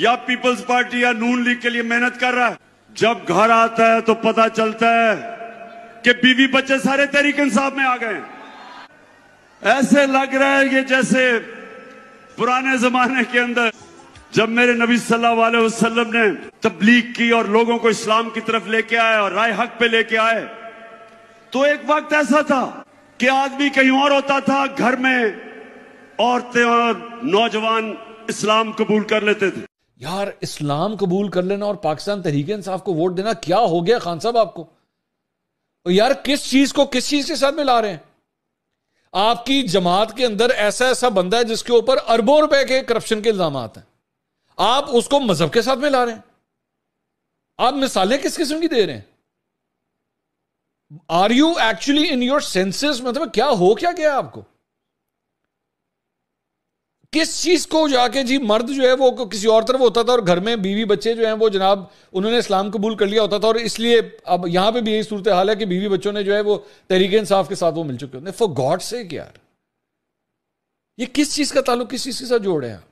या peoples party या नून league के लिए मेहनत कर रहा है जब घर आता है तो पता चलता है कि बीवी बच्चे सारे तरीके इंसाफ में आ गए ऐसे लग रहा है कि जैसे पुराने जमाने के अंदर जब मेरे नबी सल्लल्लाहु ने तबलीग की और लोगों को इस्लाम की तरफ लेके आए और राय हक पे लेके आए तो एक वक्त ऐसा था कि आदमी कहीं और होता था घर में औरतें और नौजवान इस्लाम कबूल कर लेते थे यार इस्लाम कबूल कर लेना और पाकिस्तान तहरीक इंसाफ को वोट देना क्या हो गया खान साहब आपको और यार किस चीज को किस चीज के साथ मिला रहे हैं आपकी जमात के अंदर ऐसा ऐसा बंदा है जिसके ऊपर अरबों रुपए के करप्शन के इल्जाम हैं आप उसको मजहब के साथ मिला रहे हैं आप मिसालें किस किस्म की दे रहे हैं are you actually in your senses मतलब क्या हो क्या गया आपको किस चीज को जाके जी मर्द जो है वो किसी और तरफ होता था और घर में बीवी बच्चे जो हैं वो जनाब उन्होंने इस्लाम कबूल कर लिया होता था और इसलिए अब यहां पे भी यही सूरत हाल है कि बीवी बच्चों ने जो है वो तहरीक इंसाफ के साथ वो मिल चुके होते हैं फॉर गॉड से यार ये किस चीज का ताल्लुक किस चीज के साथ जोड़ हैं आप